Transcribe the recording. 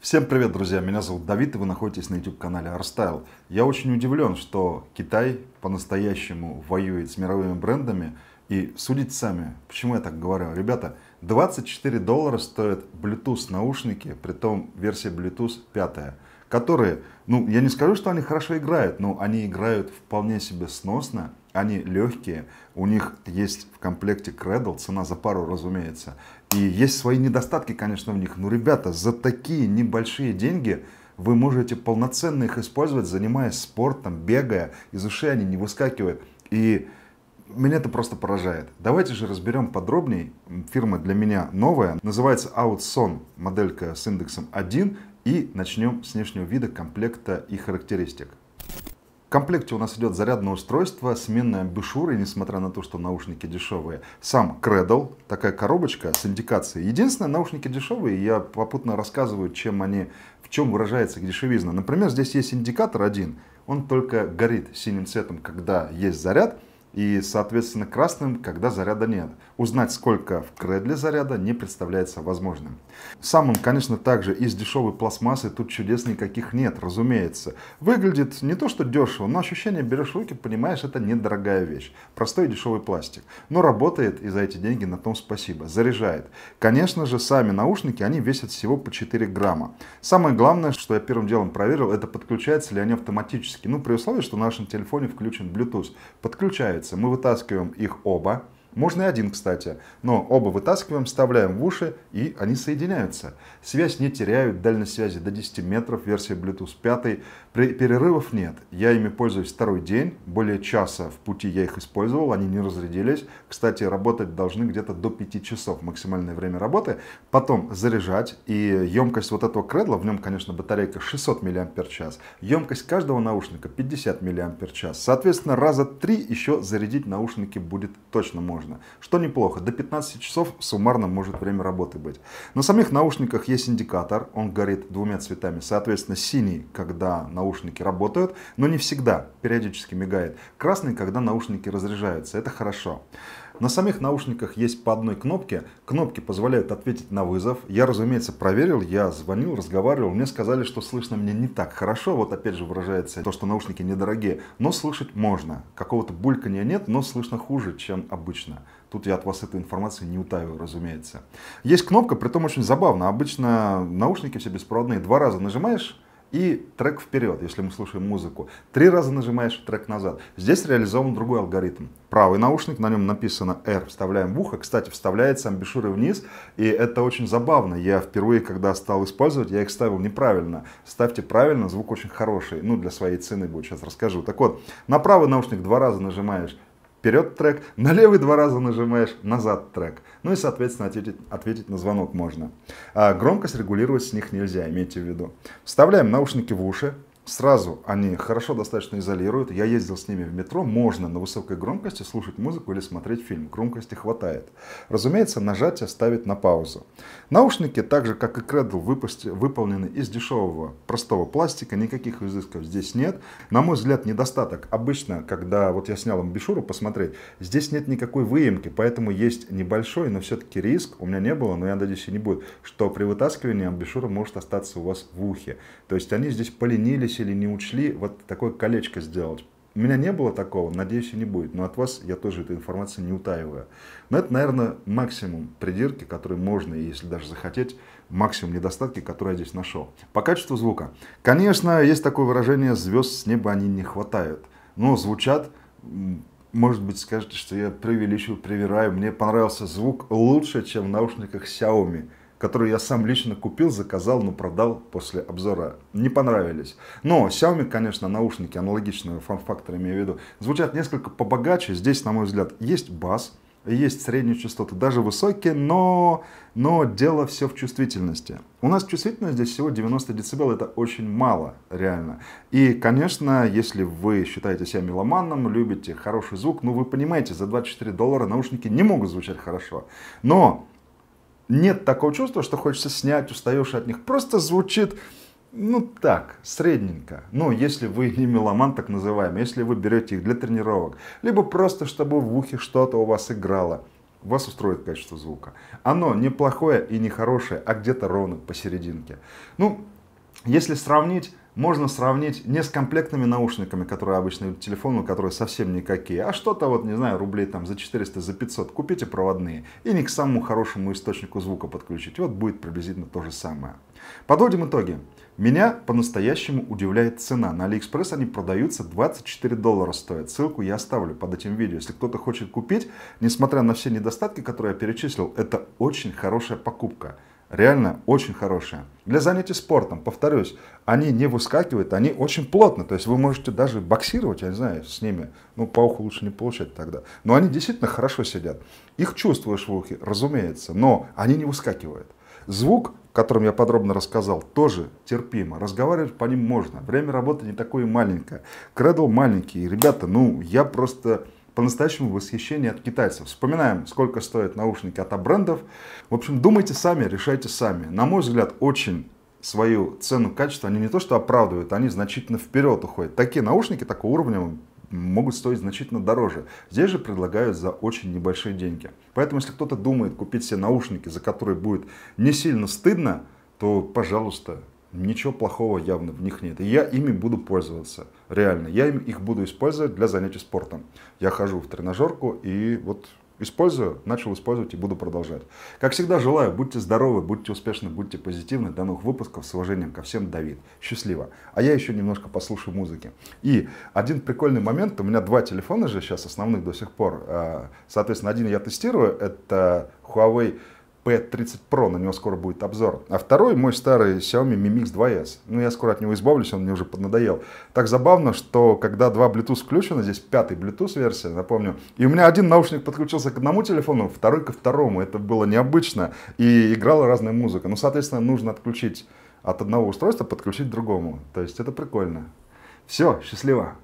Всем привет, друзья! Меня зовут Давид, и вы находитесь на YouTube-канале Arstyle. Я очень удивлен, что Китай по-настоящему воюет с мировыми брендами. И судите сами, почему я так говорю. Ребята, 24 доллара стоят Bluetooth наушники, при том версия Bluetooth 5, которые, ну, я не скажу, что они хорошо играют, но они играют вполне себе сносно они легкие, у них есть в комплекте кредл, цена за пару, разумеется. И есть свои недостатки, конечно, в них. Но, ребята, за такие небольшие деньги вы можете полноценно их использовать, занимаясь спортом, бегая, из ушей они не выскакивают. И меня это просто поражает. Давайте же разберем подробнее. Фирма для меня новая, называется Outson, моделька с индексом 1, и начнем с внешнего вида, комплекта и характеристик. В комплекте у нас идет зарядное устройство, сменная бешура, несмотря на то, что наушники дешевые. Сам Кредл, такая коробочка с индикацией. Единственное, наушники дешевые, я попутно рассказываю, чем они, в чем выражается дешевизна. Например, здесь есть индикатор один, он только горит синим цветом, когда есть заряд – и, соответственно, красным, когда заряда нет. Узнать, сколько в кредле заряда, не представляется возможным. Самым, конечно, также из дешевой пластмассы, тут чудес никаких нет, разумеется. Выглядит не то, что дешево, но ощущение берешь в руки, понимаешь, это недорогая вещь. Простой дешевый пластик. Но работает, и за эти деньги на том спасибо. Заряжает. Конечно же, сами наушники, они весят всего по 4 грамма. Самое главное, что я первым делом проверил, это подключается ли они автоматически. Ну, при условии, что на нашем телефоне включен Bluetooth. Подключается получается. Мы вытаскиваем их оба. Можно и один, кстати, но оба вытаскиваем, вставляем в уши и они соединяются. Связь не теряют, дальность связи до 10 метров, версия Bluetooth 5. Перерывов нет, я ими пользуюсь второй день, более часа в пути я их использовал, они не разрядились. Кстати, работать должны где-то до 5 часов максимальное время работы, потом заряжать и емкость вот этого кредла, в нем, конечно, батарейка 600 мАч, емкость каждого наушника 50 мАч, соответственно, раза три еще зарядить наушники будет точно можно можно, что неплохо. До 15 часов суммарно может время работы быть. На самих наушниках есть индикатор, он горит двумя цветами. Соответственно, синий, когда наушники работают, но не всегда, периодически мигает. Красный, когда наушники разряжаются. Это хорошо. На самих наушниках есть по одной кнопке. Кнопки позволяют ответить на вызов. Я, разумеется, проверил, я звонил, разговаривал. Мне сказали, что слышно мне не так хорошо. Вот опять же выражается то, что наушники недорогие. Но слышать можно. Какого-то булькания нет, но слышно хуже, чем обычно. Тут я от вас этой информации не утаиваю, разумеется. Есть кнопка, при том очень забавно. Обычно наушники все беспроводные. Два раза нажимаешь, и трек вперед, если мы слушаем музыку. Три раза нажимаешь трек назад. Здесь реализован другой алгоритм. Правый наушник, на нем написано R, вставляем в ухо. Кстати, вставляется амбишюры вниз, и это очень забавно. Я впервые, когда стал использовать, я их ставил неправильно. Ставьте правильно, звук очень хороший. Ну, для своей цены будет, сейчас расскажу. Так вот, на правый наушник два раза нажимаешь вперед трек, на левый два раза нажимаешь, назад трек. Ну и, соответственно, ответить, ответить на звонок можно. А громкость регулировать с них нельзя, имейте в виду. Вставляем наушники в уши, Сразу они хорошо достаточно изолируют. Я ездил с ними в метро. Можно на высокой громкости слушать музыку или смотреть фильм. Громкости хватает. Разумеется, нажатие ставит на паузу. Наушники, так же как и Кредл, выполнены из дешевого простого пластика. Никаких изысков здесь нет. На мой взгляд, недостаток. Обычно, когда вот я снял амбишуру посмотреть, здесь нет никакой выемки. Поэтому есть небольшой, но все-таки риск. У меня не было, но я надеюсь и не будет. Что при вытаскивании амбишура может остаться у вас в ухе. То есть они здесь поленились или не учли, вот такое колечко сделать. У меня не было такого, надеюсь, и не будет. Но от вас я тоже эту информацию не утаиваю. Но это, наверное, максимум придирки, которые можно, если даже захотеть, максимум недостатки, которые я здесь нашел. По качеству звука. Конечно, есть такое выражение «звезд с неба они не хватают». Но звучат, может быть, скажете, что я преувеличил, привираю. Мне понравился звук лучше, чем в наушниках Xiaomi которые я сам лично купил, заказал, но продал после обзора. Не понравились. Но Xiaomi, конечно, наушники аналогичные форм-фактор, имею в виду, звучат несколько побогаче. Здесь, на мой взгляд, есть бас, есть средние частоты, даже высокие, но, но дело все в чувствительности. У нас чувствительность здесь всего 90 дБ, это очень мало, реально. И, конечно, если вы считаете себя меломаном, любите хороший звук, ну вы понимаете, за 24 доллара наушники не могут звучать хорошо. Но нет такого чувства, что хочется снять, устаешь от них. Просто звучит, ну так, средненько. Ну, если вы не меломан, так называемый, если вы берете их для тренировок, либо просто, чтобы в ухе что-то у вас играло, вас устроит качество звука. Оно неплохое и не хорошее, а где-то ровно посерединке. Ну, если сравнить можно сравнить не с комплектными наушниками, которые обычно идут телефону, которые совсем никакие, а что-то вот, не знаю, рублей там за 400, за 500, купите проводные и не к самому хорошему источнику звука подключить. Вот будет приблизительно то же самое. Подводим итоги. Меня по-настоящему удивляет цена. На Алиэкспресс они продаются 24 доллара стоят. Ссылку я оставлю под этим видео. Если кто-то хочет купить, несмотря на все недостатки, которые я перечислил, это очень хорошая покупка реально очень хорошие. Для занятий спортом, повторюсь, они не выскакивают, они очень плотно. То есть вы можете даже боксировать, я не знаю, с ними. Ну, по уху лучше не получать тогда. Но они действительно хорошо сидят. Их чувствуешь в ухе, разумеется, но они не выскакивают. Звук, которым я подробно рассказал, тоже терпимо. Разговаривать по ним можно. Время работы не такое маленькое. Кредл маленький. Ребята, ну, я просто по-настоящему восхищение от китайцев. Вспоминаем, сколько стоят наушники от брендов. В общем, думайте сами, решайте сами. На мой взгляд, очень свою цену, качество, они не то что оправдывают, они значительно вперед уходят. Такие наушники такого уровня могут стоить значительно дороже. Здесь же предлагают за очень небольшие деньги. Поэтому, если кто-то думает купить себе наушники, за которые будет не сильно стыдно, то, пожалуйста, Ничего плохого явно в них нет. И я ими буду пользоваться. Реально. Я их буду использовать для занятий спортом. Я хожу в тренажерку и вот использую, начал использовать и буду продолжать. Как всегда, желаю, будьте здоровы, будьте успешны, будьте позитивны. До новых выпусков. С уважением ко всем, Давид. Счастливо. А я еще немножко послушаю музыки. И один прикольный момент. У меня два телефона же сейчас основных до сих пор. А, соответственно, один я тестирую. Это Huawei P30 Pro, на него скоро будет обзор. А второй мой старый Xiaomi Mi Mix 2S. Ну, я скоро от него избавлюсь, он мне уже поднадоел. Так забавно, что когда два Bluetooth включены, здесь пятый Bluetooth версия, напомню, и у меня один наушник подключился к одному телефону, второй ко второму. Это было необычно. И играла разная музыка. Ну, соответственно, нужно отключить от одного устройства, подключить к другому. То есть это прикольно. Все, счастливо!